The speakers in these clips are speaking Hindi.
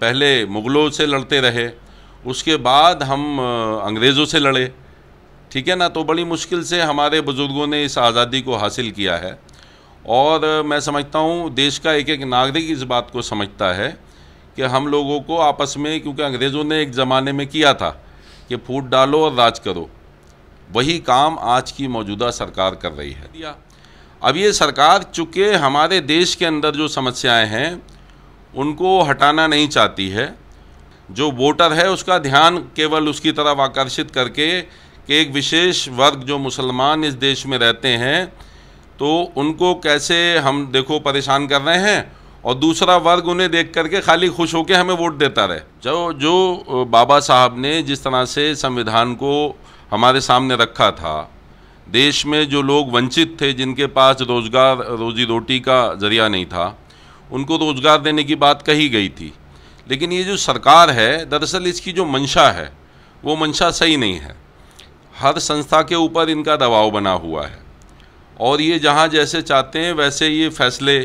पहले मुग़लों से लड़ते रहे उसके बाद हम अंग्रेज़ों से लड़े ठीक है ना तो बड़ी मुश्किल से हमारे बुज़ुर्गों ने इस आज़ादी को हासिल किया है और मैं समझता हूँ देश का एक एक नागरिक इस बात को समझता है कि हम लोगों को आपस में क्योंकि अंग्रेज़ों ने एक ज़माने में किया था कि फूट डालो और राज करो वही काम आज की मौजूदा सरकार कर रही है अब ये सरकार चूँकि हमारे देश के अंदर जो समस्याएँ हैं उनको हटाना नहीं चाहती है जो वोटर है उसका ध्यान केवल उसकी तरफ आकर्षित करके कि एक विशेष वर्ग जो मुसलमान इस देश में रहते हैं तो उनको कैसे हम देखो परेशान कर रहे हैं और दूसरा वर्ग उन्हें देख करके खाली खुश होकर हमें वोट देता रहे जो जो बाबा साहब ने जिस तरह से संविधान को हमारे सामने रखा था देश में जो लोग वंचित थे जिनके पास रोज़गार रोजी रोटी का ज़रिया नहीं था उनको रोज़गार तो देने की बात कही गई थी लेकिन ये जो सरकार है दरअसल इसकी जो मंशा है वो मंशा सही नहीं है हर संस्था के ऊपर इनका दबाव बना हुआ है और ये जहाँ जैसे चाहते हैं वैसे ये फैसले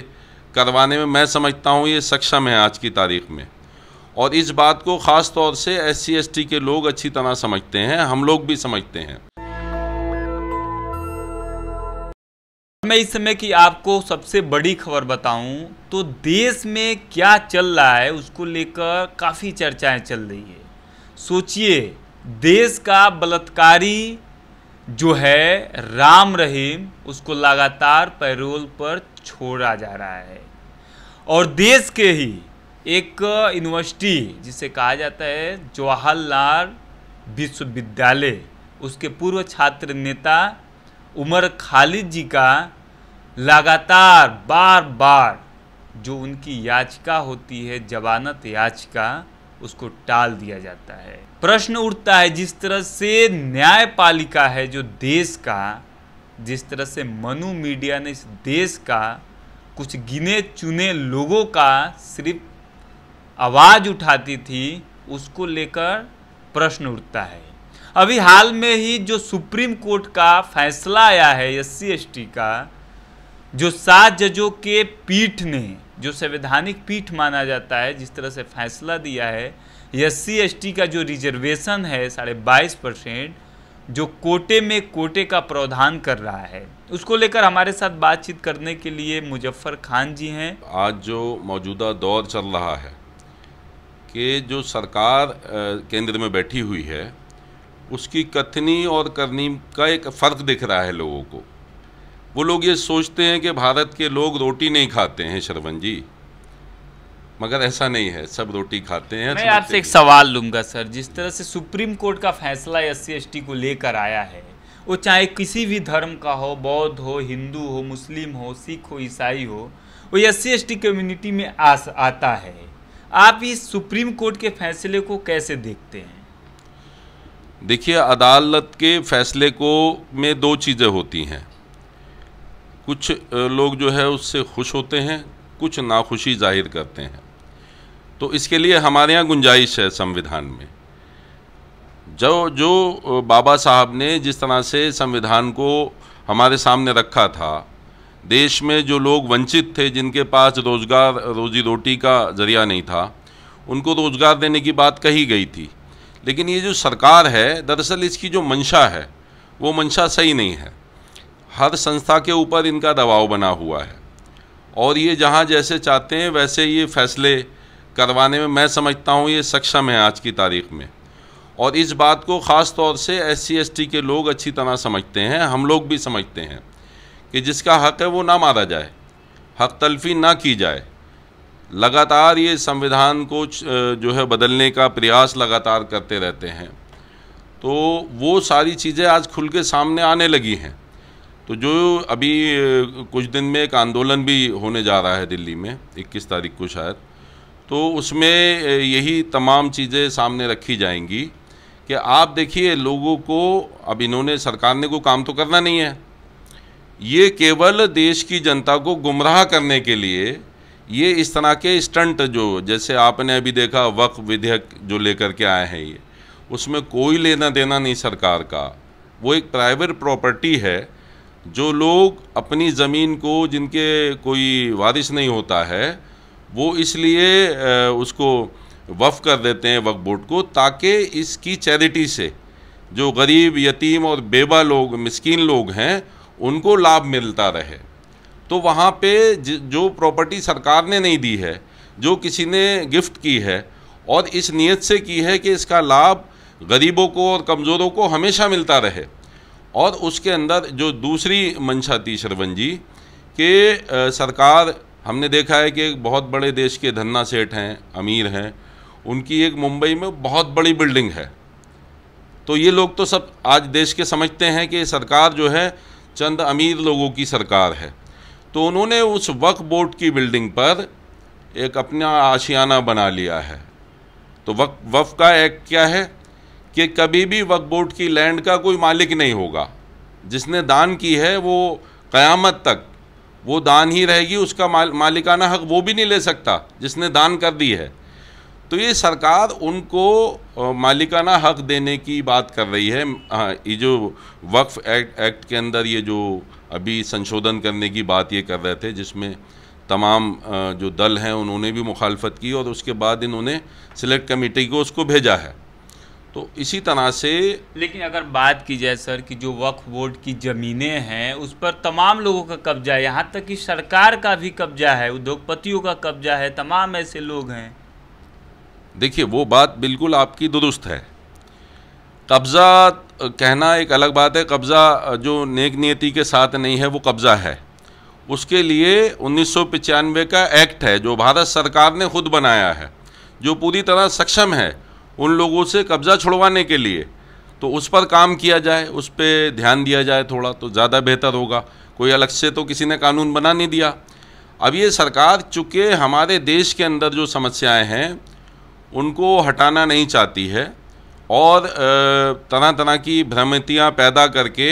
करवाने में मैं समझता हूँ ये सक्षम है आज की तारीख में और इस बात को ख़ास तौर से एस सी के लोग अच्छी तरह समझते हैं हम लोग भी समझते हैं मैं इस समय की आपको सबसे बड़ी खबर बताऊं तो देश में क्या चल रहा है उसको लेकर काफ़ी चर्चाएं चल रही है सोचिए देश का बलात्कारी जो है राम रहीम उसको लगातार पैरोल पर छोड़ा जा रहा है और देश के ही एक यूनिवर्सिटी जिसे कहा जाता है जवाहरलाल विश्वविद्यालय उसके पूर्व छात्र नेता उमर खालिद जी का लगातार बार बार जो उनकी याचिका होती है जवानत याचिका उसको टाल दिया जाता है प्रश्न उठता है जिस तरह से न्यायपालिका है जो देश का जिस तरह से मनु मीडिया ने इस देश का कुछ गिने चुने लोगों का सिर्फ आवाज़ उठाती थी उसको लेकर प्रश्न उठता है अभी हाल में ही जो सुप्रीम कोर्ट का फैसला आया है एस सी का जो सात जजों के पीठ ने जो संवैधानिक पीठ माना जाता है जिस तरह से फैसला दिया है एस सी का जो रिजर्वेशन है साढ़े बाईस परसेंट जो कोटे में कोटे का प्रावधान कर रहा है उसको लेकर हमारे साथ बातचीत करने के लिए मुजफ्फर खान जी हैं आज जो मौजूदा दौर चल रहा है कि जो सरकार केंद्र में बैठी हुई है उसकी कथनी और करनी का एक फ़र्क दिख रहा है लोगों को वो लोग ये सोचते हैं कि भारत के लोग रोटी नहीं खाते हैं श्रवण जी मगर ऐसा नहीं है सब रोटी खाते हैं मैं आपसे एक सवाल लूंगा सर जिस तरह से सुप्रीम कोर्ट का फैसला एस सी को लेकर आया है वो चाहे किसी भी धर्म का हो बौद्ध हो हिंदू हो मुस्लिम हो सिख हो ईसाई हो वो एस सी कम्युनिटी में आ, आता है आप इस सुप्रीम कोर्ट के फैसले को कैसे देखते हैं देखिए अदालत के फैसले को में दो चीज़ें होती हैं कुछ लोग जो है उससे खुश होते हैं कुछ नाखुशी जाहिर करते हैं तो इसके लिए हमारे यहाँ गुंजाइश है संविधान में जो जो बाबा साहब ने जिस तरह से संविधान को हमारे सामने रखा था देश में जो लोग वंचित थे जिनके पास रोज़गार रोजी रोटी का जरिया नहीं था उनको रोज़गार देने की बात कही गई थी लेकिन ये जो सरकार है दरअसल इसकी जो मंशा है वो मंशा सही नहीं है हर संस्था के ऊपर इनका दबाव बना हुआ है और ये जहाँ जैसे चाहते हैं वैसे ये फैसले करवाने में मैं समझता हूँ ये सक्षम है आज की तारीख में और इस बात को ख़ास तौर से एस सी के लोग अच्छी तरह समझते हैं हम लोग भी समझते हैं कि जिसका हक़ है वो ना मारा जाए हक तलफी ना की जाए लगातार ये संविधान को जो है बदलने का प्रयास लगातार करते रहते हैं तो वो सारी चीज़ें आज खुल के सामने आने लगी हैं तो जो अभी कुछ दिन में एक आंदोलन भी होने जा रहा है दिल्ली में 21 तारीख को शायद तो उसमें यही तमाम चीज़ें सामने रखी जाएंगी कि आप देखिए लोगों को अब इन्होंने सरकार ने को काम तो करना नहीं है ये केवल देश की जनता को गुमराह करने के लिए ये इस तरह के स्टंट जो जैसे आपने अभी देखा वक्फ विधेयक जो लेकर के आए हैं ये उसमें कोई लेना देना नहीं सरकार का वो एक प्राइवेट प्रॉपर्टी है जो लोग अपनी ज़मीन को जिनके कोई वारिश नहीं होता है वो इसलिए उसको वफ़ कर देते हैं वक्फ बोर्ड को ताकि इसकी चैरिटी से जो गरीब यतीम और बेबा लोग मस्किन लोग हैं उनको लाभ मिलता रहे तो वहाँ पे जो प्रॉपर्टी सरकार ने नहीं दी है जो किसी ने गिफ्ट की है और इस नीयत से की है कि इसका लाभ गरीबों को और कमज़ोरों को हमेशा मिलता रहे और उसके अंदर जो दूसरी मंशा थी श्रवण जी कि सरकार हमने देखा है कि एक बहुत बड़े देश के धन्ना सेठ हैं अमीर हैं उनकी एक मुंबई में बहुत बड़ी बिल्डिंग है तो ये लोग तो सब आज देश के समझते हैं कि सरकार जो है चंद अमीर लोगों की सरकार है तो उन्होंने उस वक्फ बोर्ड की बिल्डिंग पर एक अपना आशियाना बना लिया है तो वक्फ वक्फ का एक्ट क्या है कि कभी भी वक्फ बोर्ड की लैंड का कोई मालिक नहीं होगा जिसने दान की है वो क़यामत तक वो दान ही रहेगी उसका माल, मालिकाना हक वो भी नहीं ले सकता जिसने दान कर दी है तो ये सरकार उनको मालिकाना हक देने की बात कर रही है हाँ, ये जो वक्फ एक्ट एक्ट के अंदर ये जो अभी संशोधन करने की बात ये कर रहे थे जिसमें तमाम जो दल हैं उन्होंने भी मुखालफत की और उसके बाद इन्होंने सिलेक्ट कमेटी को उसको भेजा है तो इसी तरह से लेकिन अगर बात की जाए सर कि जो वक्फ बोर्ड की ज़मीनें हैं उस पर तमाम लोगों का कब्जा है यहाँ तक कि सरकार का भी कब्जा है उद्योगपतियों का कब्जा है तमाम ऐसे लोग हैं देखिए वो बात बिल्कुल आपकी दुरुस्त है कब्ज़ा कहना एक अलग बात है कब्ज़ा जो नेक नियति के साथ नहीं है वो कब्ज़ा है उसके लिए उन्नीस का एक्ट है जो भारत सरकार ने खुद बनाया है जो पूरी तरह सक्षम है उन लोगों से कब्ज़ा छुड़वाने के लिए तो उस पर काम किया जाए उस पर ध्यान दिया जाए थोड़ा तो ज़्यादा बेहतर होगा कोई अलग से तो किसी ने कानून बना नहीं दिया अब ये सरकार चूँकि हमारे देश के अंदर जो समस्याएं हैं उनको हटाना नहीं चाहती है और तरह तरह की भ्रमितियाँ पैदा करके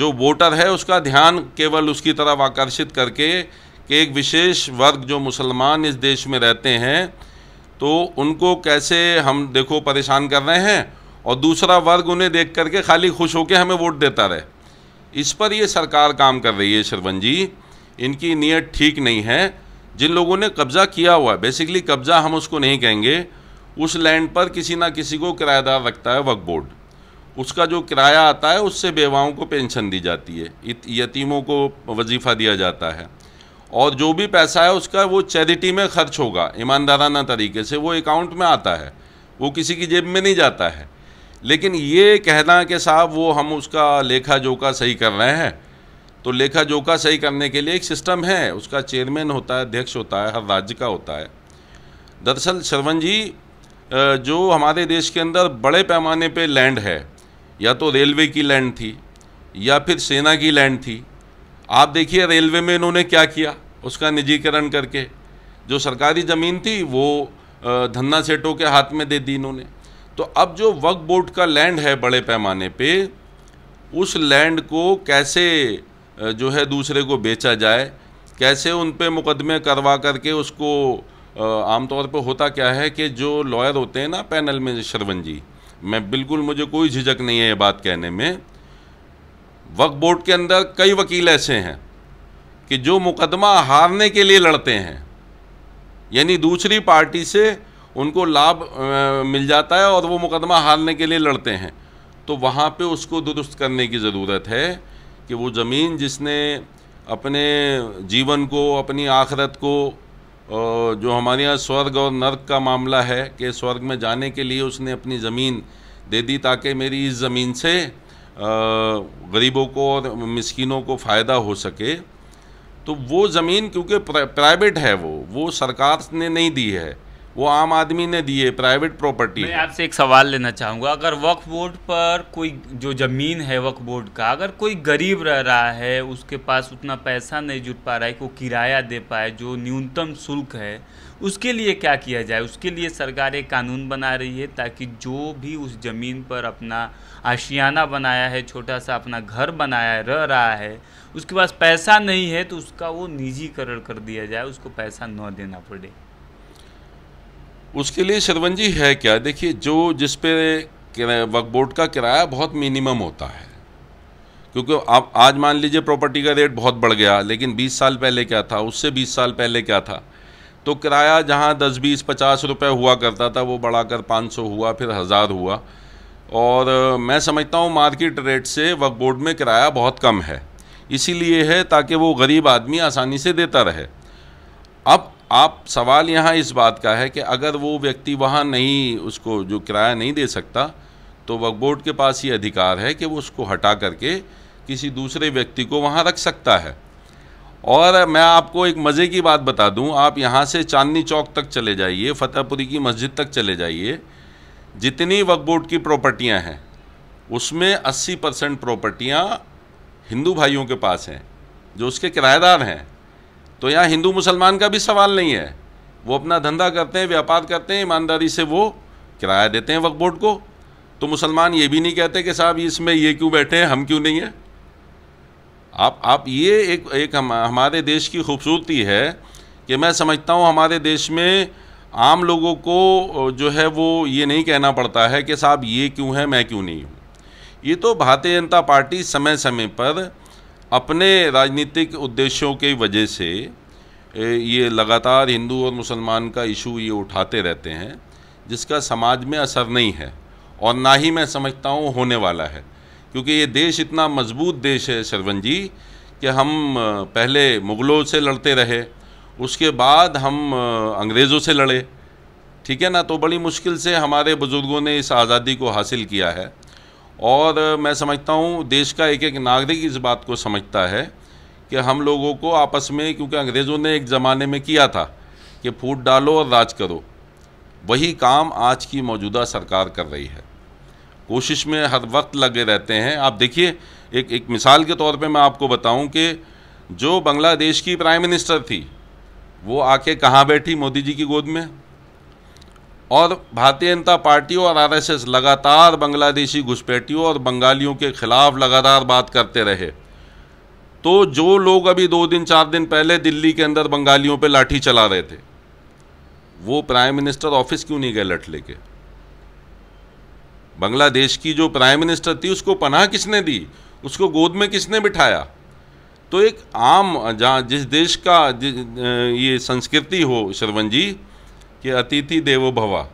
जो वोटर है उसका ध्यान केवल उसकी तरफ आकर्षित करके कि एक विशेष वर्ग जो मुसलमान इस देश में रहते हैं तो उनको कैसे हम देखो परेशान कर रहे हैं और दूसरा वर्ग उन्हें देख करके खाली खुश होकर हमें वोट देता रहे इस पर ये सरकार काम कर रही है शरवन जी इनकी नीयत ठीक नहीं है जिन लोगों ने कब्ज़ा किया हुआ है बेसिकली कब्ज़ा हम उसको नहीं कहेंगे उस लैंड पर किसी ना किसी को किरायादार रखता है वक्फ बोर्ड उसका जो किराया आता है उससे बेवाओं को पेंशन दी जाती है यतीमों को वजीफ़ा दिया जाता है और जो भी पैसा है उसका वो चैरिटी में खर्च होगा ईमानदाराना तरीके से वो अकाउंट में आता है वो किसी की जेब में नहीं जाता है लेकिन ये कहना कि साहब वो हम उसका लेखा जोखा सही कर रहे हैं तो लेखा जोखा सही करने के लिए एक सिस्टम है उसका चेयरमैन होता है अध्यक्ष होता है हर राज्य का होता है दरअसल श्रवण जी जो हमारे देश के अंदर बड़े पैमाने पे लैंड है या तो रेलवे की लैंड थी या फिर सेना की लैंड थी आप देखिए रेलवे में इन्होंने क्या किया उसका निजीकरण करके जो सरकारी ज़मीन थी वो धन्ना सेठों के हाथ में दे दी इन्होंने तो अब जो वक बोर्ड का लैंड है बड़े पैमाने पे उस लैंड को कैसे जो है दूसरे को बेचा जाए कैसे उन पर मुकदमे करवा करके उसको आमतौर पर होता क्या है कि जो लॉयर होते हैं ना पैनल में श्रवण जी मैं बिल्कुल मुझे कोई झिझक नहीं है ये बात कहने में वक्फ बोर्ड के अंदर कई वकील ऐसे हैं कि जो मुकदमा हारने के लिए लड़ते हैं यानी दूसरी पार्टी से उनको लाभ मिल जाता है और वो मुकदमा हारने के लिए लड़ते हैं तो वहाँ पे उसको दुरुस्त करने की ज़रूरत है कि वो ज़मीन जिसने अपने जीवन को अपनी आखरत को जो हमारे यहाँ स्वर्ग और नर्क का मामला है कि स्वर्ग में जाने के लिए उसने अपनी ज़मीन दे दी ताकि मेरी इस ज़मीन से गरीबों को और मस्किनों को फ़ायदा हो सके तो वो ज़मीन क्योंकि प्राइवेट है वो वो सरकार ने नहीं दी है वो आम आदमी ने दी है प्राइवेट प्रॉपर्टी मैं आपसे एक सवाल लेना चाहूँगा अगर वक्फ बोर्ड पर कोई जो ज़मीन है वक्फ बोर्ड का अगर कोई गरीब रह रहा है उसके पास उतना पैसा नहीं जुट पा रहा है कोई किराया दे पाए जो न्यूनतम शुल्क है उसके लिए क्या किया जाए उसके लिए सरकार एक कानून बना रही है ताकि जो भी उस ज़मीन पर अपना आशियाना बनाया है छोटा सा अपना घर बनाया है रह रहा है उसके पास पैसा नहीं है तो उसका वो निजीकरण कर दिया जाए उसको पैसा न देना पड़े उसके लिए शरवन जी है क्या देखिए जो जिस पे वक्फ बोर्ड का किराया बहुत मिनिमम होता है क्योंकि आप आज मान लीजिए प्रॉपर्टी का रेट बहुत बढ़ गया लेकिन 20 साल पहले क्या था उससे 20 साल पहले क्या था तो किराया जहाँ दस बीस पचास रुपये हुआ करता था वो बढ़ाकर पाँच सौ हुआ फिर हज़ार हुआ और मैं समझता हूँ मार्केट रेट से वक्फ बोर्ड में किराया बहुत कम है इसीलिए है ताकि वो गरीब आदमी आसानी से देता रहे अब आप सवाल यहाँ इस बात का है कि अगर वो व्यक्ति वहाँ नहीं उसको जो किराया नहीं दे सकता तो वक्फ बोर्ड के पास ये अधिकार है कि वो उसको हटा करके किसी दूसरे व्यक्ति को वहाँ रख सकता है और मैं आपको एक मज़े की बात बता दूं आप यहाँ से चांदनी चौक तक चले जाइए फतेहपुरी की मस्जिद तक चले जाइए जितनी वक्फ बोर्ड की प्रॉपर्टियाँ हैं उसमें 80 परसेंट प्रॉपर्टियाँ हिंदू भाइयों के पास हैं जो उसके किराएदार हैं तो यहाँ हिंदू मुसलमान का भी सवाल नहीं है वो अपना धंधा करते हैं व्यापार करते हैं ईमानदारी से वो किराया देते हैं वक्फ बोर्ड को तो मुसलमान ये भी नहीं कहते कि साहब इसमें ये क्यों बैठे हैं हम क्यों नहीं हैं आप आप ये एक एक हम, हमारे देश की खूबसूरती है कि मैं समझता हूँ हमारे देश में आम लोगों को जो है वो ये नहीं कहना पड़ता है कि साहब ये क्यों है मैं क्यों नहीं हूँ ये तो भारतीय जनता पार्टी समय समय पर अपने राजनीतिक उद्देश्यों की वजह से ये लगातार हिंदू और मुसलमान का इशू ये उठाते रहते हैं जिसका समाज में असर नहीं है और ना ही मैं समझता हूँ होने वाला है क्योंकि ये देश इतना मजबूत देश है सरवन जी कि हम पहले मुग़लों से लड़ते रहे उसके बाद हम अंग्रेज़ों से लड़े ठीक है ना तो बड़ी मुश्किल से हमारे बुज़ुर्गों ने इस आज़ादी को हासिल किया है और मैं समझता हूँ देश का एक एक नागरिक इस बात को समझता है कि हम लोगों को आपस में क्योंकि अंग्रेज़ों ने एक ज़माने में किया था कि फूट डालो और राज करो वही काम आज की मौजूदा सरकार कर रही है कोशिश में हर वक्त लगे रहते हैं आप देखिए एक एक मिसाल के तौर पे मैं आपको बताऊं कि जो बांग्लादेश की प्राइम मिनिस्टर थी वो आके कहाँ बैठी मोदी जी की गोद में और भारतीय जनता पार्टी और आरएसएस लगातार बांग्लादेशी घुसपैठियों और बंगालियों के खिलाफ लगातार बात करते रहे तो जो लोग अभी दो दिन चार दिन पहले दिल्ली के अंदर बंगालियों पर लाठी चला रहे थे वो प्राइम मिनिस्टर ऑफिस क्यों नहीं गए लठ लेके बांग्लादेश की जो प्राइम मिनिस्टर थी उसको पनाह किसने दी उसको गोद में किसने बिठाया तो एक आम जहाँ जिस देश का जि, ये संस्कृति हो श्रवण जी कि अतिथि देवो भवा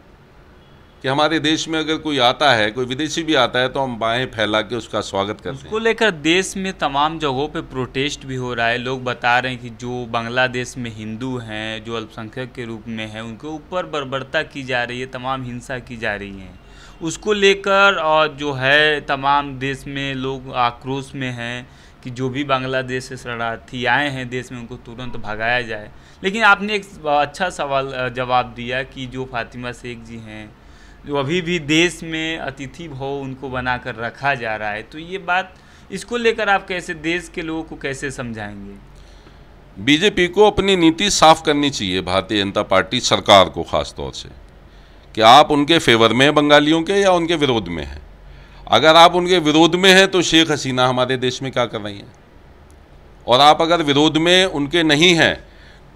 कि हमारे देश में अगर कोई आता है कोई विदेशी भी आता है तो हम बाहें फैला के उसका स्वागत करते उसको हैं उसको लेकर देश में तमाम जगहों पे प्रोटेस्ट भी हो रहा है लोग बता रहे हैं कि जो बांग्लादेश में हिंदू हैं जो अल्पसंख्यक के रूप में हैं उनके ऊपर बर्बरता की जा रही है तमाम हिंसा की जा रही है उसको लेकर और जो है तमाम देश में लोग आक्रोश में हैं कि जो भी बांग्लादेश से शरणार्थी आए हैं देश में उनको तुरंत भगाया जाए लेकिन आपने एक अच्छा सवाल जवाब दिया कि जो फातिमा शेख जी हैं जो अभी भी देश में अतिथि भव उनको बना कर रखा जा रहा है तो ये बात इसको लेकर आप कैसे देश के लोगों को कैसे समझाएंगे बीजेपी को अपनी नीति साफ करनी चाहिए भारतीय जनता पार्टी सरकार को खासतौर से कि आप उनके फेवर में हैं बंगालियों के या उनके विरोध में हैं अगर आप उनके विरोध में हैं तो शेख हसीना हमारे देश में क्या कर रही हैं और आप अगर विरोध में उनके नहीं हैं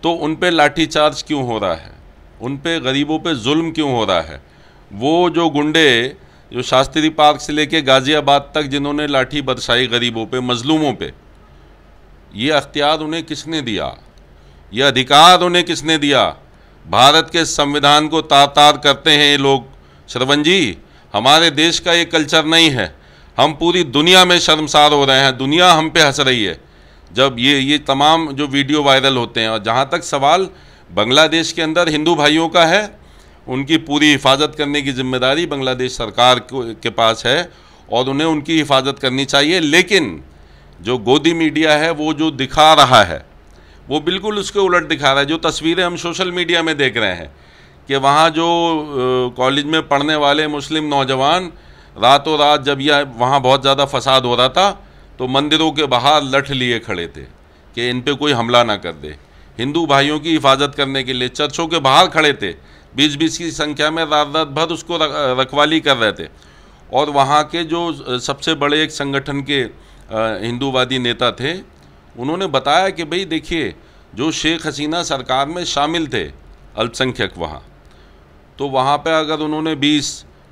तो उन पर लाठीचार्ज क्यों हो रहा है उन पर गरीबों पर जुल्म क्यों हो रहा है वो जो गुंडे जो शास्त्री पार्क से लेके गाज़ियाबाद तक जिन्होंने लाठी बरसाई गरीबों पे मजलूमों पे ये अख्तियार उन्हें किसने दिया ये अधिकार उन्हें किसने दिया भारत के संविधान को तार तार करते हैं ये लोग श्रवण जी हमारे देश का ये कल्चर नहीं है हम पूरी दुनिया में शर्मसार हो रहे हैं दुनिया हम पे हंस रही है जब ये ये तमाम जो वीडियो वायरल होते हैं और जहाँ तक सवाल बांग्लादेश के अंदर हिंदू भाइयों का है उनकी पूरी हिफाजत करने की जिम्मेदारी बांग्लादेश सरकार के पास है और उन्हें उनकी हिफाजत करनी चाहिए लेकिन जो गोदी मीडिया है वो जो दिखा रहा है वो बिल्कुल उसके उलट दिखा रहा है जो तस्वीरें हम सोशल मीडिया में देख रहे हैं कि वहाँ जो कॉलेज में पढ़ने वाले मुस्लिम नौजवान रातों रात जब यह वहाँ बहुत ज़्यादा फसाद हो रहा था तो मंदिरों के बाहर लठ लिए खड़े थे कि इन पर कोई हमला ना कर दे हिंदू भाइयों की हिफाजत करने के लिए चर्चों के बाहर खड़े थे बीस बीस की संख्या में रात रात भर उसको रखवाली कर रहे थे और वहाँ के जो सबसे बड़े एक संगठन के हिंदूवादी नेता थे उन्होंने बताया कि भाई देखिए जो शेख हसीना सरकार में शामिल थे अल्पसंख्यक वहाँ तो वहाँ पे अगर उन्होंने 20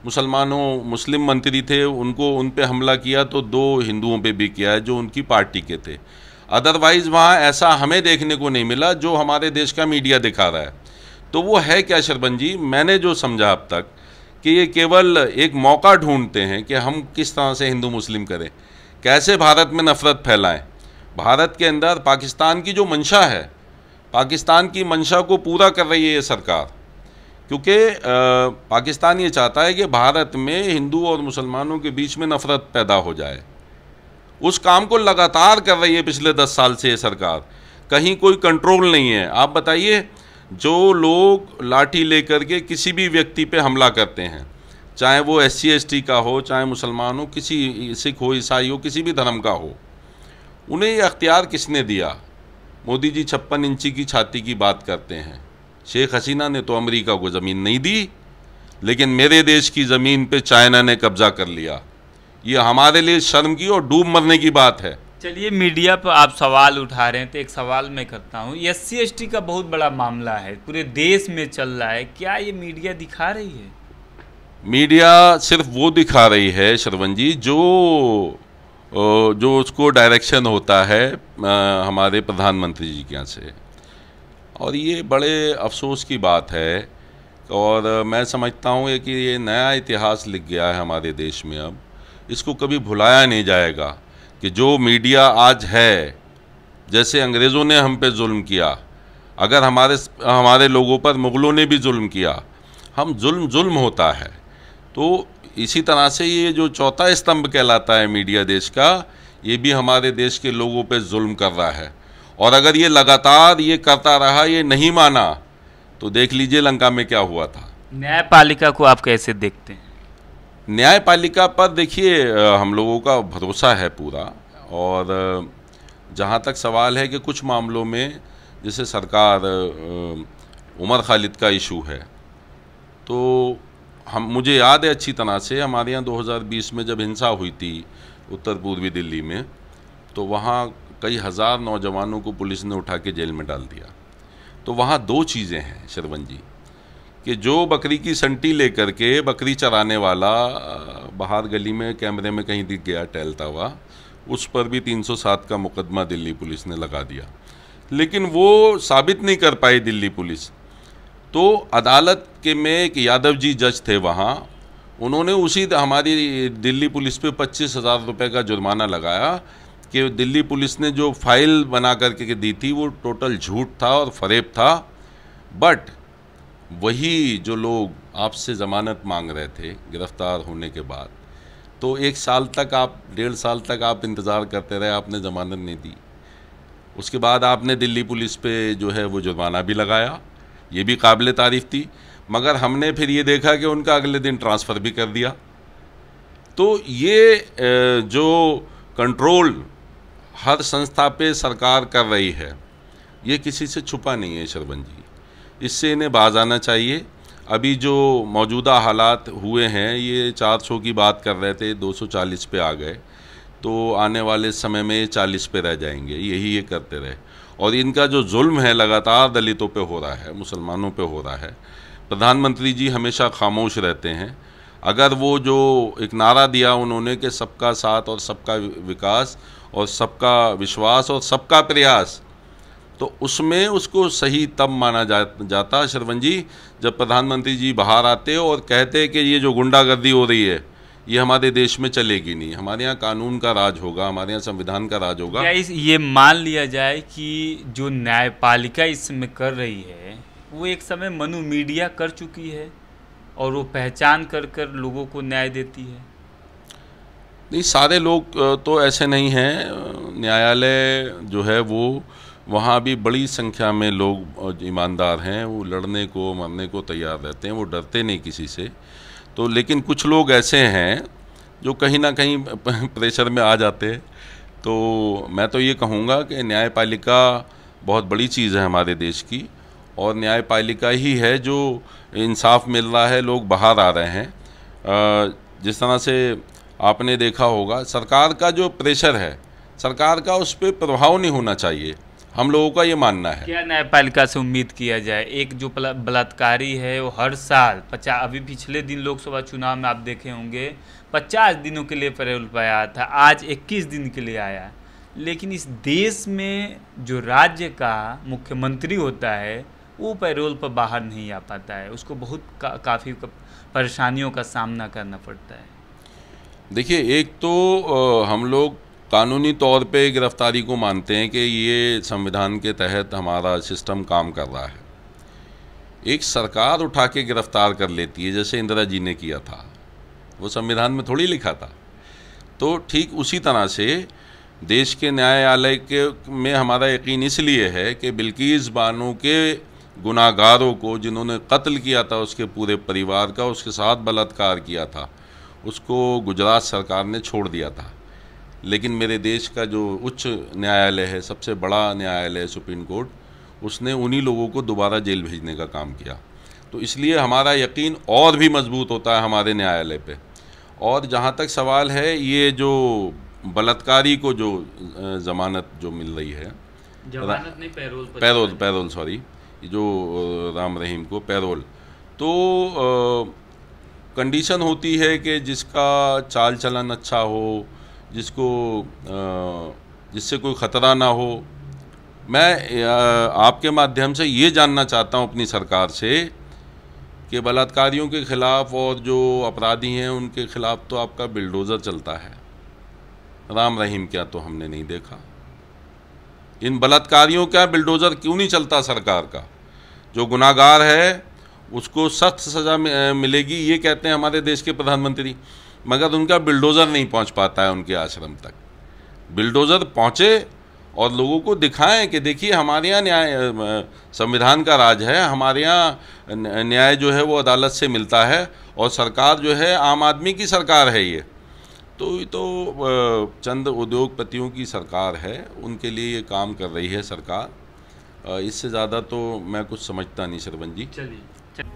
मुसलमानों मुस्लिम मंत्री थे उनको उन पर हमला किया तो दो हिंदुओं पे भी किया है जो उनकी पार्टी के थे अदरवाइज़ वहाँ ऐसा हमें देखने को नहीं मिला जो हमारे देश का मीडिया दिखा रहा है तो वो है क्या शरबन जी मैंने जो समझा अब तक कि ये केवल एक मौका ढूंढते हैं कि हम किस तरह से हिंदू मुस्लिम करें कैसे भारत में नफ़रत फैलाएं भारत के अंदर पाकिस्तान की जो मंशा है पाकिस्तान की मंशा को पूरा कर रही है ये सरकार क्योंकि पाकिस्तान ये चाहता है कि भारत में हिंदू और मुसलमानों के बीच में नफ़रत पैदा हो जाए उस काम को लगातार कर रही है पिछले दस साल से ये सरकार कहीं कोई कंट्रोल नहीं है आप बताइए जो लोग लाठी लेकर के किसी भी व्यक्ति पे हमला करते हैं चाहे वो एस सी का हो चाहे मुसलमान हो किसी सिख हो ईसाई हो किसी भी धर्म का हो उन्हें ये अख्तियार किसने दिया मोदी जी छप्पन इंची की छाती की बात करते हैं शेख हसीना ने तो अमेरिका को ज़मीन नहीं दी लेकिन मेरे देश की ज़मीन पे चाइना ने कब्जा कर लिया ये हमारे लिए शर्म की और डूब मरने की बात है चलिए मीडिया पर आप सवाल उठा रहे हैं तो एक सवाल मैं करता हूँ एस सी एस टी का बहुत बड़ा मामला है पूरे देश में चल रहा है क्या ये मीडिया दिखा रही है मीडिया सिर्फ वो दिखा रही है शरवन जी जो जो उसको डायरेक्शन होता है हमारे प्रधानमंत्री जी के यहाँ से और ये बड़े अफसोस की बात है और मैं समझता हूँ कि ये नया इतिहास लिख गया है हमारे देश में अब इसको कभी भुलाया नहीं जाएगा कि जो मीडिया आज है जैसे अंग्रेज़ों ने हम पे जुल्म किया अगर हमारे हमारे लोगों पर मुग़लों ने भी जुल्म किया हम जुल्म जुल्म होता है तो इसी तरह से ये जो चौथा स्तंभ कहलाता है मीडिया देश का ये भी हमारे देश के लोगों पे जुल्म कर रहा है और अगर ये लगातार ये करता रहा ये नहीं माना तो देख लीजिए लंका में क्या हुआ था न्यायपालिका को आप कैसे देखते हैं न्यायपालिका पर देखिए हम लोगों का भरोसा है पूरा और जहाँ तक सवाल है कि कुछ मामलों में जैसे सरकार उमर खालिद का इशू है तो हम मुझे याद है अच्छी तरह से हमारे यहाँ 2020 में जब हिंसा हुई थी उत्तर पूर्वी दिल्ली में तो वहाँ कई हज़ार नौजवानों को पुलिस ने उठा के जेल में डाल दिया तो वहाँ दो चीज़ें हैं शरवन जी कि जो बकरी की संटी लेकर के बकरी चराने वाला बाहर गली में कैमरे में कहीं दिख गया टहलता हुआ उस पर भी 307 का मुकदमा दिल्ली पुलिस ने लगा दिया लेकिन वो साबित नहीं कर पाई दिल्ली पुलिस तो अदालत के में एक यादव जी जज थे वहाँ उन्होंने उसी हमारी दिल्ली पुलिस पे पच्चीस हज़ार रुपये का जुर्माना लगाया कि दिल्ली पुलिस ने जो फाइल बना करके दी थी वो टोटल झूठ था और फरेब था बट वही जो लोग आपसे ज़मानत मांग रहे थे गिरफ़्तार होने के बाद तो एक साल तक आप डेढ़ साल तक आप इंतज़ार करते रहे आपने ज़मानत नहीं दी उसके बाद आपने दिल्ली पुलिस पे जो है वो जुर्माना भी लगाया ये भी काबिल तारीफ़ थी मगर हमने फिर ये देखा कि उनका अगले दिन ट्रांसफ़र भी कर दिया तो ये जो कंट्रोल हर संस्था पे सरकार कर रही है ये किसी से छुपा नहीं है शरबन जी इससे इन्हें बाज आना चाहिए अभी जो मौजूदा हालात हुए हैं ये 400 की बात कर रहे थे 240 पे आ गए तो आने वाले समय में चालीस पे रह जाएंगे यही ये करते रहे और इनका जो जुल्म है लगातार दलितों पे हो रहा है मुसलमानों पे हो रहा है प्रधानमंत्री जी हमेशा खामोश रहते हैं अगर वो जो एक नारा दिया उन्होंने कि सबका साथ और सबका विकास और सबका विश्वास और सबका प्रयास तो उसमें उसको सही तब माना जा, जाता श्रवण जी जब प्रधानमंत्री जी बाहर आते और कहते कि ये जो गुंडागर्दी हो रही है ये हमारे देश में चलेगी नहीं हमारे यहाँ कानून का राज होगा हमारे यहाँ संविधान का राज होगा इस ये मान लिया जाए कि जो न्यायपालिका इसमें कर रही है वो एक समय मनु मीडिया कर चुकी है और वो पहचान कर कर लोगों को न्याय देती है नहीं सारे लोग तो ऐसे नहीं हैं न्यायालय जो है वो वहाँ भी बड़ी संख्या में लोग ईमानदार हैं वो लड़ने को मरने को तैयार रहते हैं वो डरते नहीं किसी से तो लेकिन कुछ लोग ऐसे हैं जो कहीं ना कहीं प्रेशर में आ जाते तो मैं तो ये कहूँगा कि न्यायपालिका बहुत बड़ी चीज़ है हमारे देश की और न्यायपालिका ही है जो इंसाफ मिल रहा है लोग बाहर आ रहे हैं जिस तरह से आपने देखा होगा सरकार का जो प्रेशर है सरकार का उस पर प्रभाव नहीं होना चाहिए हम लोगों का ये मानना है क्या न्यायपालिका से उम्मीद किया जाए एक जो बलात्कारी है वो हर साल पचास अभी पिछले दिन लोकसभा चुनाव में आप देखे होंगे पचास दिनों के लिए पैरोल पर आया था आज इक्कीस दिन के लिए आया लेकिन इस देश में जो राज्य का मुख्यमंत्री होता है वो पैरोल पर बाहर नहीं आ पाता है उसको बहुत का, काफ़ी परेशानियों का सामना करना पड़ता है देखिए एक तो आ, हम लोग कानूनी तौर पे गिरफ़्तारी को मानते हैं कि ये संविधान के तहत हमारा सिस्टम काम कर रहा है एक सरकार उठा के गिरफ़्तार कर लेती है जैसे इंदिरा जी ने किया था वो संविधान में थोड़ी लिखा था तो ठीक उसी तरह से देश के न्यायालय के में हमारा यकीन इसलिए है कि बिल्किस बानो के गुनागारों को जिन्होंने कत्ल किया था उसके पूरे परिवार का उसके साथ बलात्कार किया था उसको गुजरात सरकार ने छोड़ दिया था लेकिन मेरे देश का जो उच्च न्यायालय है सबसे बड़ा न्यायालय है सुप्रीम कोर्ट उसने उन्हीं लोगों को दोबारा जेल भेजने का काम किया तो इसलिए हमारा यकीन और भी मजबूत होता है हमारे न्यायालय पे और जहाँ तक सवाल है ये जो बलात्कारी को जो जमानत जो मिल रही है जमानत नहीं पैरोल पैरोल पैरोल सॉरी जो राम रहीम को पैरोल तो कंडीशन होती है कि जिसका चाल चलन अच्छा हो जिसको जिससे कोई ख़तरा ना हो मैं आपके माध्यम से ये जानना चाहता हूँ अपनी सरकार से कि बलात्कारियों के ख़िलाफ़ और जो अपराधी हैं उनके ख़िलाफ़ तो आपका बिल्डोज़र चलता है राम रहीम क्या तो हमने नहीं देखा इन बलात्कारियों का बिल्डोज़र क्यों नहीं चलता सरकार का जो गुनागार है उसको सख्त सज़ा मिलेगी ये कहते हैं हमारे देश के प्रधानमंत्री मगर उनका बिल्डोज़र नहीं पहुंच पाता है उनके आश्रम तक बिल्डोज़र पहुंचे और लोगों को दिखाएं कि देखिए हमारे यहाँ न्याय संविधान का राज है हमारे यहाँ न्याय जो है वो अदालत से मिलता है और सरकार जो है आम आदमी की सरकार है ये तो ये तो चंद उद्योगपतियों की सरकार है उनके लिए ये काम कर रही है सरकार इससे ज़्यादा तो मैं कुछ समझता नहीं सरपंच जी चलिए